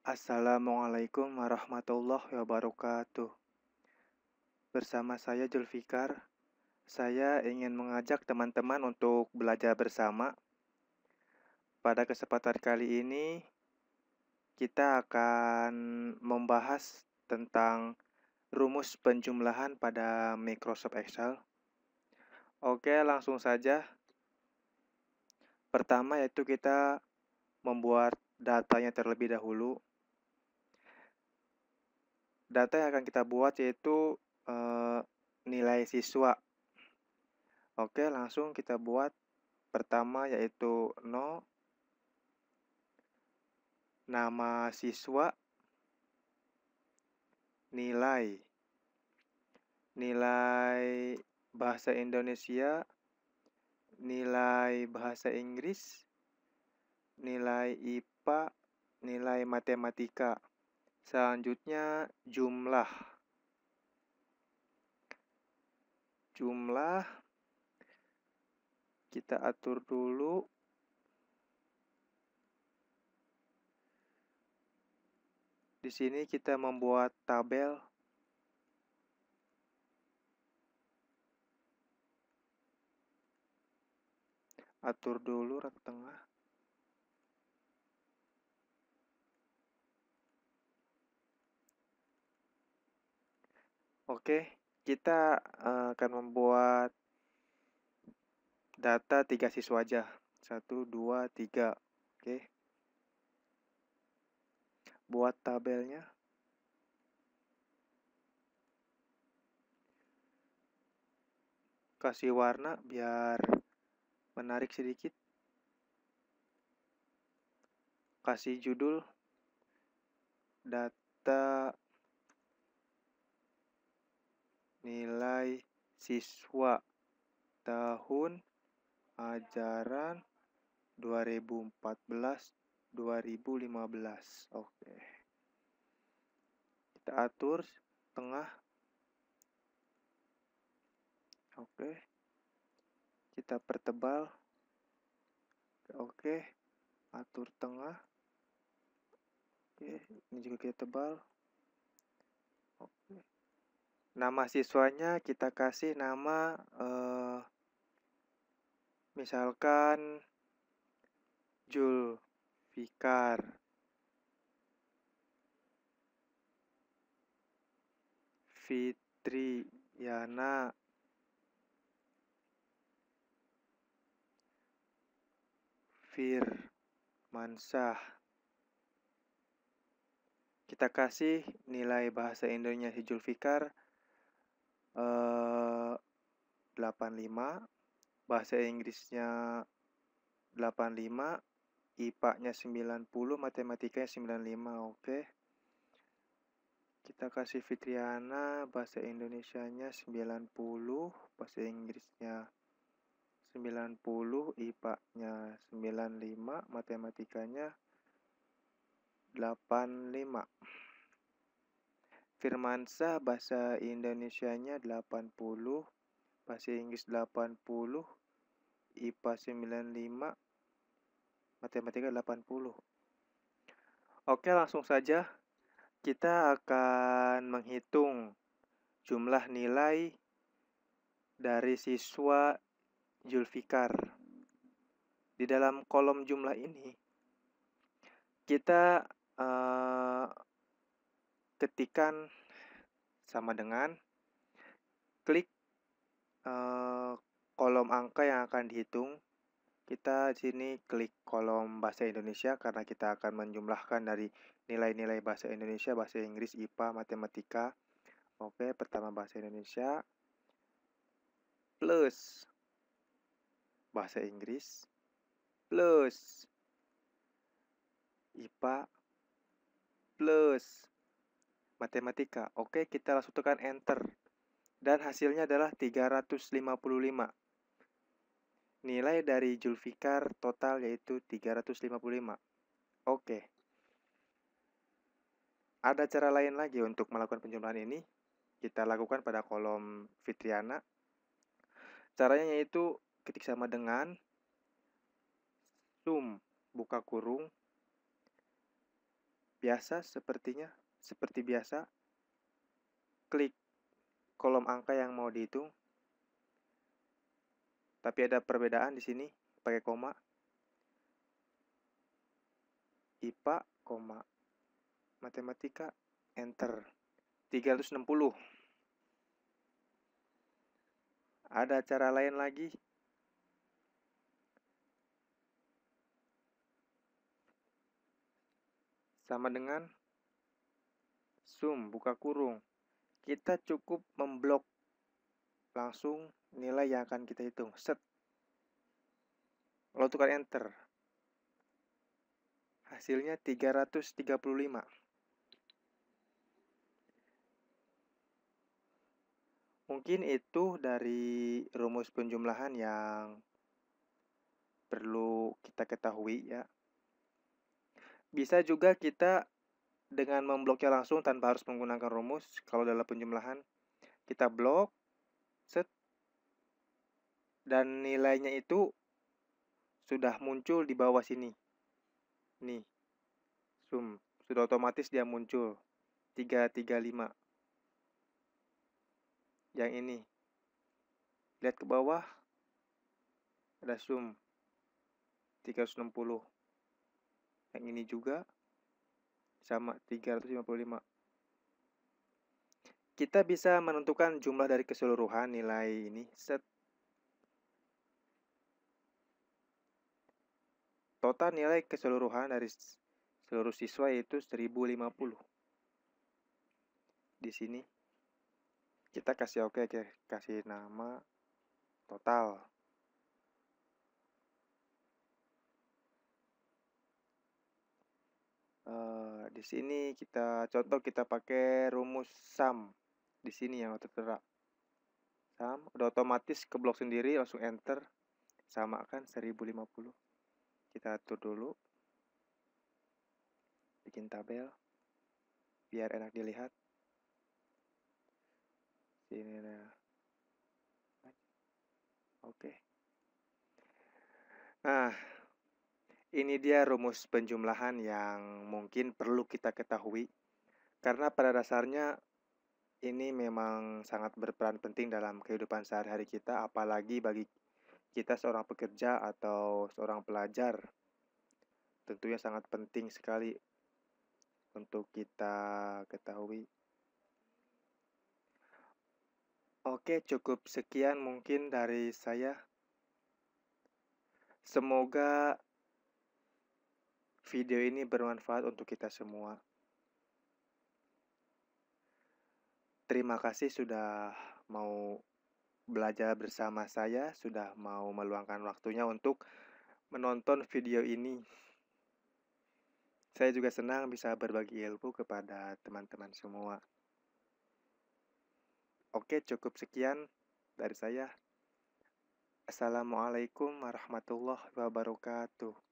Assalamualaikum warahmatullahi wabarakatuh. Bersama saya Julfikar, saya ingin mengajak teman-teman untuk belajar bersama. Pada kesempatan kali ini, kita akan membahas tentang rumus penjumlahan pada Microsoft Excel. Oke, langsung saja. Pertama yaitu kita membuat datanya terlebih dahulu data yang akan kita buat yaitu e, nilai siswa. Oke, langsung kita buat pertama yaitu no nama siswa nilai nilai bahasa Indonesia nilai bahasa Inggris nilai IPA nilai matematika Selanjutnya jumlah. Jumlah kita atur dulu Di sini kita membuat tabel atur dulu rak tengah Oke, kita eh, akan membuat data tiga siswa aja. Satu, dua, tiga. Oke. Buat tabelnya. Kasih warna biar menarik sedikit. Kasih judul data nilai siswa tahun ajaran 2014-2015. Oke. Kita atur tengah. Oke. Kita pertebal. Oke. Atur tengah. Oke, ini juga kita tebal. Oke nama siswanya kita kasih nama eh, misalkan Julfikar Fitri Yana Fir Mansah kita kasih nilai bahasa Indonesia si Julfikar 85, eh, bahasa Inggrisnya 85, IPA-nya 90, matematikanya 95, oke. Okay. Kita kasih Fitriana, bahasa Indonesianya 90, bahasa Inggrisnya 90, IPA-nya 95, matematikanya 85. Firmansyah bahasa Indonesianya 80, bahasa Inggris 80, IPA 95, matematika 80. Oke, langsung saja kita akan menghitung jumlah nilai dari siswa Julfikar. Di dalam kolom jumlah ini kita uh, ketikan sama dengan klik uh, kolom angka yang akan dihitung. Kita sini klik kolom bahasa Indonesia karena kita akan menjumlahkan dari nilai-nilai bahasa Indonesia, bahasa Inggris, IPA, matematika. Oke, pertama bahasa Indonesia plus bahasa Inggris plus IPA plus matematika. Oke, kita langsung tekan enter. Dan hasilnya adalah 355. Nilai dari Julfikar total yaitu 355. Oke. Ada cara lain lagi untuk melakukan penjumlahan ini. Kita lakukan pada kolom Fitriana. Caranya yaitu ketik sama dengan sum buka kurung biasa sepertinya seperti biasa, klik kolom angka yang mau dihitung. Tapi ada perbedaan di sini, pakai koma. IPA, koma. Matematika, enter. 360. Ada cara lain lagi. Sama dengan sum buka kurung kita cukup memblok langsung nilai yang akan kita hitung set lo tukar enter hasilnya 335 mungkin itu dari rumus penjumlahan yang perlu kita ketahui ya bisa juga kita dengan membloknya langsung tanpa harus menggunakan rumus kalau dalam penjumlahan kita blok set dan nilainya itu sudah muncul di bawah sini nih zoom sudah otomatis dia muncul 335 yang ini lihat ke bawah ada zoom 360 yang ini juga sama 355. Kita bisa menentukan jumlah dari keseluruhan nilai ini. Set. Total nilai keseluruhan dari seluruh siswa yaitu 1050. Di sini kita kasih oke okay, kasih nama total. Uh, di sini kita contoh kita pakai rumus sum di sini yang tertera sum udah otomatis ke blok sendiri langsung enter sama kan 1050 kita atur dulu bikin tabel biar enak dilihat sini nah oke okay. nah ini dia rumus penjumlahan yang mungkin perlu kita ketahui, karena pada dasarnya ini memang sangat berperan penting dalam kehidupan sehari-hari kita, apalagi bagi kita seorang pekerja atau seorang pelajar. Tentunya sangat penting sekali untuk kita ketahui. Oke, cukup sekian mungkin dari saya. Semoga Video ini bermanfaat untuk kita semua. Terima kasih sudah mau belajar bersama saya, sudah mau meluangkan waktunya untuk menonton video ini. Saya juga senang bisa berbagi ilmu kepada teman-teman semua. Oke, cukup sekian dari saya. Assalamualaikum warahmatullahi wabarakatuh.